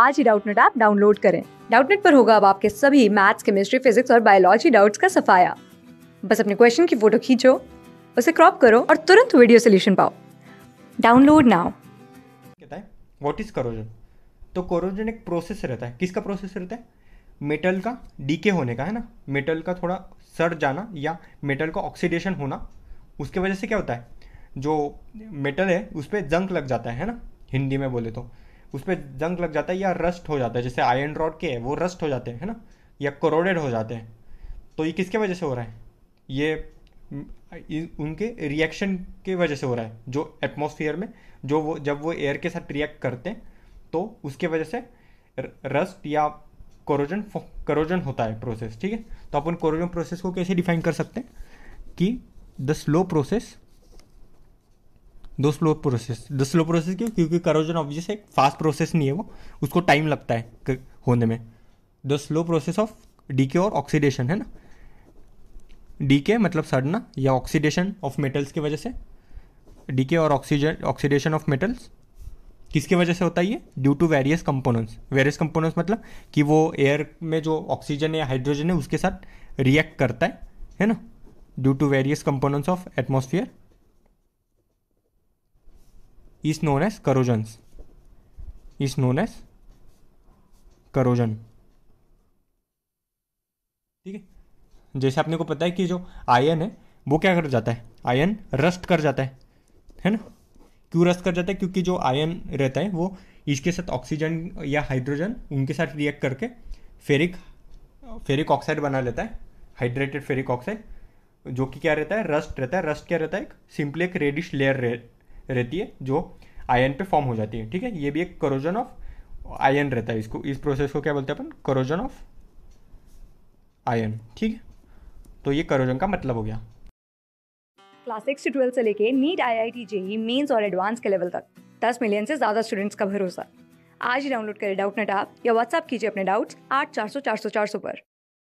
आज ही Doubtnut app download करें डाउटनेट पर होगा अब आपके सभी मैथ्स केमिस्ट्री फिजिक्स और बायोलॉजी डाउट्स का सफाया बस अपने क्वेश्चन की फोटो खींचो उसे क्रॉप करो और तुरंत वीडियो सोल्यूशन पाओ डाउनलोड नाउ कहता है व्हाट इज करोजन तो कोरोजन एक प्रोसेस रहता है किसका प्रोसेस रहता है मेटल का डीके होने का है ना मेटल का थोड़ा सड़ जाना या मेटल का ऑक्सीडेशन होना उसके वजह से क्या होता है जो मेटल है उस पर जंक लग जाता है ना हिंदी में बोले तो उस पर जंग लग जाता है या रस्ट हो जाता है जैसे आयरन रॉड के वो रस्ट हो जाते हैं है ना या करोडेड हो जाते हैं तो ये किसके वजह से हो रहा है ये उनके रिएक्शन के वजह से हो रहा है जो एटमोसफियर में जो वो जब वो एयर के साथ रिएक्ट करते हैं तो उसके वजह से रस्ट या क्रोजन करोजन होता है प्रोसेस ठीक है तो अपन क्रोजन प्रोसेस को कैसे डिफाइन कर सकते हैं कि द स्लो प्रोसेस दो स्लो प्रोसेस दो स्लो प्रोसेस क्यों क्योंकि करोजन ऑब्वियस एक फास्ट प्रोसेस नहीं है वो उसको टाइम लगता है होने में the slow process of decay और ऑक्सीडेशन है ना डीके मतलब सड़ना या ऑक्सीडेशन ऑफ मेटल्स की वजह से डीके और ऑक्सीजन ऑक्सीडेशन ऑफ मेटल्स किसके वजह से होता है ये due to various components various components मतलब कि वो एयर में जो ऑक्सीजन या हाइड्रोजन है उसके साथ रिएक्ट करता है है ना due to various components of atmosphere is known as corrosions is known as corrosion ठीक है जैसे आपने को पता है कि जो आयन है वो क्या कर जाता है आयन रस्ट कर जाता है है ना क्यों रस्ट कर जाता है क्योंकि जो आयन रहता है वो इसके साथ ऑक्सीजन या हाइड्रोजन उनके साथ रिएक्ट करके फेरिक फेरिक ऑक्साइड बना लेता है हाइड्रेटेड फेरिक ऑक्साइड जो कि क्या रहता है रस्ट रहता है रस्ट क्या रहता है सिंपली एक रेडिश लेयर रहती है जो आयन पे फॉर्म हो जाती है ठीक है ये भी एक करोजन ऑफ आयन रहता है इसको इस प्रोसेस को क्या बोलते हैं अपन करोजन ऑफ आयन ठीक है तो ये करोजन का मतलब हो गया क्लास सिक्स से ट्वेल्थ से लेके NEET I I T JEE mains और एडवांस के लेवल तक दस मिलियन से ज़्यादा स्टूडेंट्स का भरोसा आज ही डाउनलोड करें डाउट नेट आप या व्हाट्सअप कीजिए अपने डाउट्स आठ चार सौ चार सौ चार सौ पर